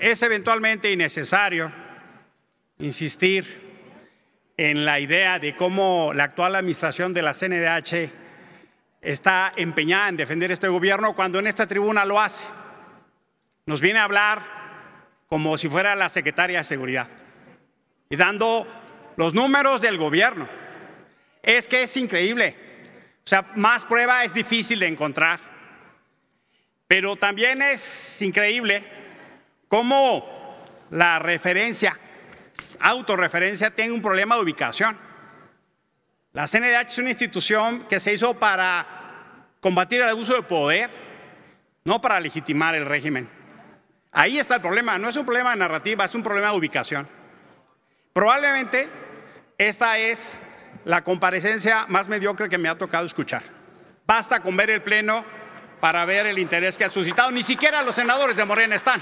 Es eventualmente innecesario insistir en la idea de cómo la actual administración de la CNDH está empeñada en defender este gobierno cuando en esta tribuna lo hace. Nos viene a hablar como si fuera la secretaria de Seguridad y dando los números del gobierno. Es que es increíble. O sea, más prueba es difícil de encontrar. Pero también es increíble cómo la referencia, autorreferencia, tiene un problema de ubicación. La CNDH es una institución que se hizo para combatir el abuso de poder, no para legitimar el régimen. Ahí está el problema, no es un problema de narrativa, es un problema de ubicación. Probablemente esta es la comparecencia más mediocre que me ha tocado escuchar. Basta con ver el Pleno para ver el interés que ha suscitado. Ni siquiera los senadores de Morena están.